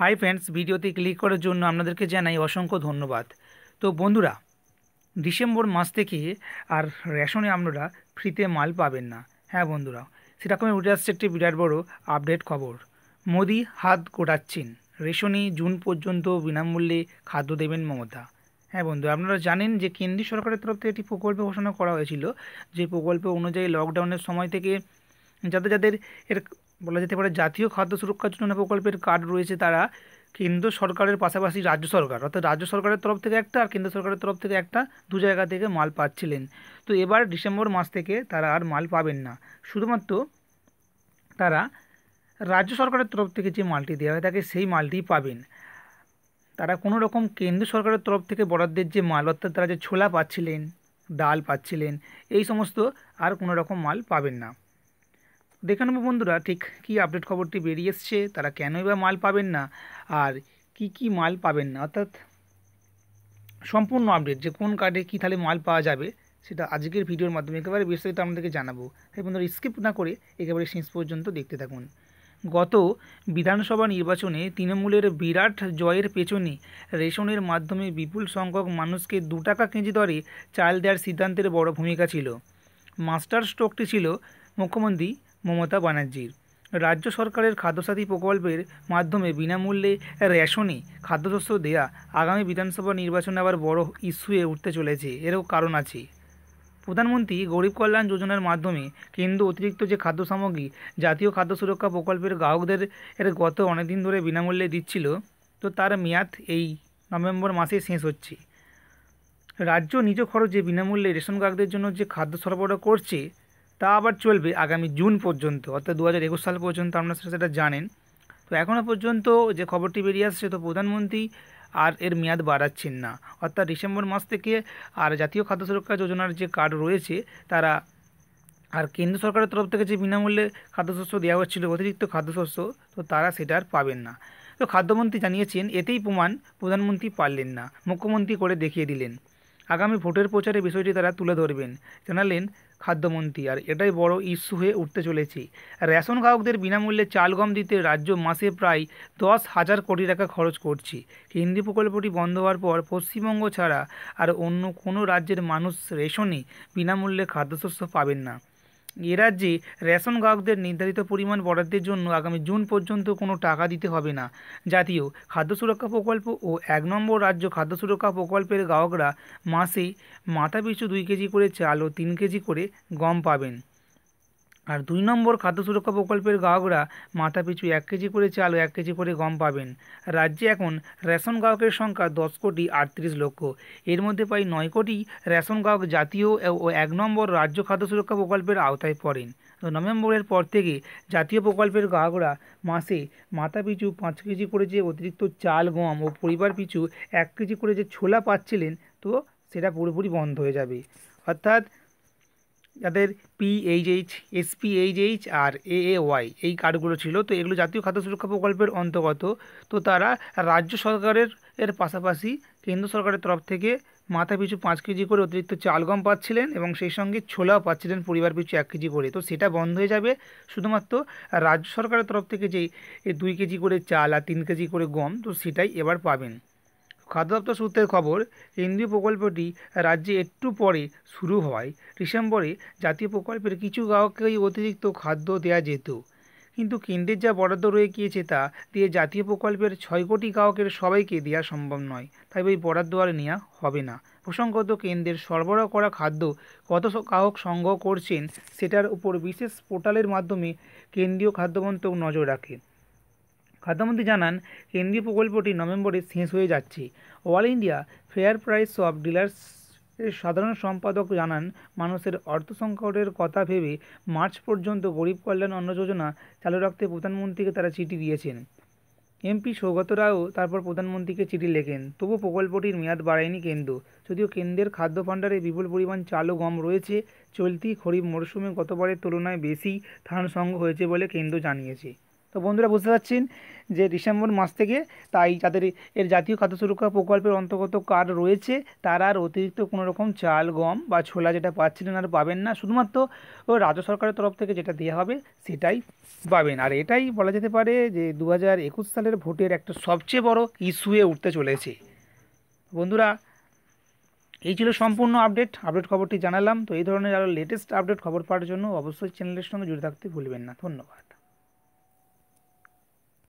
hi friends ভিডিওতে click করার জন্য আপনাদেরকে জানাই অসংখ্য ধন্যবাদ তো বন্ধুরা ডিসেম্বর মাস থেকে আর রেশনে আপনারা ফ্রিতে মাল পাবেন না হ্যাঁ বন্ধুরা সেরকমই উঠে আসছে একটি বিরাট বড় আপডেট খবর মোদি হাত গোটাচ্ছেন রেশনে জুন পর্যন্ত বিনামূল্যে খাদ্য দেবেন মমতা হ্যাঁ বন্ধু আপনারা জানেন যে কেন্দ্রীয় সরকারের তরফ থেকে একটি প্রকল্প ঘোষণা করা হয়েছিল যে প্রকল্প অনুযায়ী লকডাউনের সময় থেকে যাদের যাদের এর বলা যেতে পারে জাতীয় খাদ্য সুরক্ষার যোজনা প্রকল্পের কার্ড রয়েছে তারা কেন্দ্র সরকারের পাশাপাশি রাজ্য সরকার অর্থাৎ রাজ্য সরকারের তরফ থেকে একটা আর কেন্দ্র সরকারের তরফ থেকে একটা দু জায়গা থেকে মাল পাচ্ছিলেন তো এবার ডিসেম্বর মাস থেকে তারা আর মাল পাবেন না শুধুমাত্র তারা রাজ্য সরকারের তরফ থেকে যে মালটি দেওয়া হয় তাকে সেই মালটি পাবেন তারা কোনো রকম কেন্দ্র সরকারের তরফ থেকে বরাদ্দের যে মাল অর্থাৎ তারা যে ছোলা পাচ্ছিলেন ডাল পাচ্ছিলেন এই সমস্ত আর কোনো রকম মাল পাবেন না দেখে নেবো বন্ধুরা ঠিক কি আপডেট খবরটি বেরিয়ে এসছে তারা কেনই বা মাল পাবেন না আর কি কি মাল পাবেন না অর্থাৎ সম্পূর্ণ আপডেট যে কোন কার্ডে কী তাহলে মাল পাওয়া যাবে সেটা আজকের ভিডিওর মাধ্যমে একেবারে বিস্তারিত আপনাদেরকে জানাবো তাই বন্ধুরা স্কিপ না করে একেবারে শেষ পর্যন্ত দেখতে থাকুন গত বিধানসভা নির্বাচনে তৃণমূলের বিরাট জয়ের পেছনে রেশনের মাধ্যমে বিপুল সংখ্যক মানুষকে দু টাকা কেজি দরে চাল দেওয়ার সিদ্ধান্তের বড় ভূমিকা ছিল মাস্টার স্ট্রোকটি ছিল মুখ্যমন্ত্রী মমতা ব্যানার্জির রাজ্য সরকারের খাদ্যসাথী প্রকল্পের মাধ্যমে বিনামূল্যে রেশনে খাদ্যশস্য দেয়া আগামী বিধানসভা নির্বাচনে আবার বড় ইস্যুয়ে উঠতে চলেছে এরও কারণ আছে প্রধানমন্ত্রী গরিব কল্যাণ যোজনার মাধ্যমে কেন্দ্র অতিরিক্ত যে খাদ্য সামগ্রী জাতীয় খাদ্য সুরক্ষা প্রকল্পের গ্রাহকদের এর গত অনেকদিন ধরে বিনামূল্যে দিচ্ছিল তো তার মেয়াদ এই নভেম্বর মাসে শেষ হচ্ছে রাজ্য নিজ খরচে বিনামূল্যে রেশন গ্রাহকদের জন্য যে খাদ্য সরবরাহ করছে তা আবার চলবে আগামী জুন পর্যন্ত অর্থাৎ দু হাজার একুশ সাল পর্যন্ত আপনারা সেটা জানেন তো এখনও পর্যন্ত যে খবরটি বেরিয়ে আসছে তো প্রধানমন্ত্রী আর এর মেয়াদ বাড়াচ্ছেন না অর্থাৎ ডিসেম্বর মাস থেকে আর জাতীয় খাদ্য সুরক্ষা যোজনার যে কার্ড রয়েছে তারা আর কেন্দ্র সরকারের তরফ থেকে যে বিনামূল্যে খাদ্যশস্য দেওয়া হচ্ছিল অতিরিক্ত খাদ্যশস্য তো তারা সেটা আর পাবেন না তো খাদ্যমন্ত্রী জানিয়েছেন এতেই প্রমাণ প্রধানমন্ত্রী পারলেন না মুখ্যমন্ত্রী করে দেখিয়ে দিলেন আগামী ভোটের প্রচারে বিষয়টি তারা তুলে ধরবেন জানালেন খাদ্যমন্ত্রী আর এটাই বড় ইস্যু হয়ে উঠতে চলেছে রেশন গ্রাহকদের বিনামূল্যে চাল গম দিতে রাজ্য মাসে প্রায় দশ হাজার কোটি টাকা খরচ করছে হিন্দি প্রকল্পটি বন্ধ হওয়ার পর পশ্চিমবঙ্গ ছাড়া আর অন্য কোনো রাজ্যের মানুষ রেশনে বিনামূল্যে খাদ্যশস্য পাবেন না এ রাজ্যে রেশন গ্রাহকদের নির্ধারিত পরিমাণ বরাদ্দের জন্য আগামী জুন পর্যন্ত কোনো টাকা দিতে হবে না জাতীয় খাদ্য সুরক্ষা প্রকল্প ও এক নম্বর রাজ্য খাদ্য সুরক্ষা প্রকল্পের গ্রাহকরা মাসে মাথাপিছু দুই কেজি করে চাল ও তিন কেজি করে গম পাবেন আর দুই নম্বর খাদ্য সুরক্ষা প্রকল্পের গ্রাহকরা মাথাপিছু এক কেজি করে চাল ও এক কেজি করে গম পাবেন রাজ্যে এখন রেশন গ্রাহকের সংখ্যা দশ কোটি আটত্রিশ লক্ষ এর মধ্যে প্রায় নয় কোটি রেশন গ্রাহক জাতীয় ও এক নম্বর রাজ্য খাদ্য সুরক্ষা প্রকল্পের আওতায় পড়েন নভেম্বরের পর থেকে জাতীয় প্রকল্পের গ্রাহকরা মাসে মাথা পিছু পাঁচ কেজি করে যে অতিরিক্ত চাল গম ও পরিবার পিছু এক কেজি করে যে ছোলা পাচ্ছিলেন তো সেটা পুরোপুরি বন্ধ হয়ে যাবে অর্থাৎ যাদের পিএইচএইচ এসপিএইচএইচ আর এ ওয়াই এই কার্ডগুলো ছিল তো এগুলো জাতীয় খাদ্য সুরক্ষা প্রকল্পের অন্তর্গত তো তারা রাজ্য সরকারের এর পাশাপাশি কেন্দ্র সরকারের তরফ থেকে মাথা পিছু পাঁচ কেজি করে অতিরিক্ত চাল গম পাচ্ছিলেন এবং সেই সঙ্গে ছোলাও পাচ্ছিলেন পরিবার পিছু এক কেজি করে তো সেটা বন্ধ হয়ে যাবে শুধুমাত্র রাজ্য সরকারের তরফ থেকে যেই দুই কেজি করে চাল আর তিন কেজি করে গম তো সেটাই এবার পাবেন খাদ্য দপ্তর সূত্রের খবর কেন্দ্রীয় প্রকল্পটি রাজ্যে একটু পরে শুরু হওয়ায় ডিসেম্বরে জাতীয় প্রকল্পের কিছু গ্রাহককেই অতিরিক্ত খাদ্য দেওয়া যেত কিন্তু কেন্দ্রের যা বরাদ্দ রয়ে গিয়েছে তা দিয়ে জাতীয় প্রকল্পের ছয় কোটি গ্রাহকের সবাইকে দেওয়া সম্ভব নয় তাই ওই বরাদ্দ আর নেওয়া হবে না প্রসঙ্গত কেন্দ্রের সরবরাহ করা খাদ্য কত গ্রাহক সংগ্রহ করছেন সেটার উপর বিশেষ পোর্টালের মাধ্যমে কেন্দ্রীয় খাদ্যমন্ত্রক নজর রাখে খাদ্যমন্ত্রী জানান কেন্দ্রীয় প্রকল্পটি নভেম্বরে শেষ হয়ে যাচ্ছে all India fair price of dealers এর সাধারণ সম্পাদক জানান মানুষের অর্থ সংকটের কথা ভেবে মার্চ পর্যন্ত গরিব কল্যাণ অন্ন যোজনা চালু রাখতে প্রধানমন্ত্রীকে তারা চিঠি দিয়েছেন এমপি সৌগত রাও তারপর প্রধানমন্ত্রীকে চিঠি লেখেন তবু প্রকল্পটির মেয়াদ বাড়ায়নি কেন্দ্র যদিও কেন্দ্রের খাদ্য ভাণ্ডারে বিপুল পরিমাণ চাল ও গম রয়েছে চলতি খরিফ মরশুমে গতবারের তুলনায় বেশি ধান সংগ্রহ হয়েছে বলে কেন্দ্র জানিয়েছে তো বন্ধুরা বুঝতে পারছেন যে ডিসেম্বর মাস থেকে তাই যাদের এর জাতীয় খাদ্য সুরক্ষা প্রকল্পের অন্তর্গত কার্ড রয়েছে তারা আর অতিরিক্ত কোনো রকম চাল গম বা ছোলা যেটা পাচ্ছিলেন আর পাবেন না শুধুমাত্র রাজ্য সরকারের তরফ থেকে যেটা দেওয়া হবে সেটাই পাবেন আর এটাই বলা যেতে পারে যে দু সালের ভোটের একটা সবচেয়ে বড় ইস্যুয়ে উঠতে চলেছে বন্ধুরা এই ছিল সম্পূর্ণ আপডেট আপডেট খবরটি জানালাম তো এই ধরনের আরও লেটেস্ট আপডেট খবর পাওয়ার জন্য অবশ্যই চ্যানেলের সঙ্গে জুড়ে থাকতে ভুলবেন না ধন্যবাদ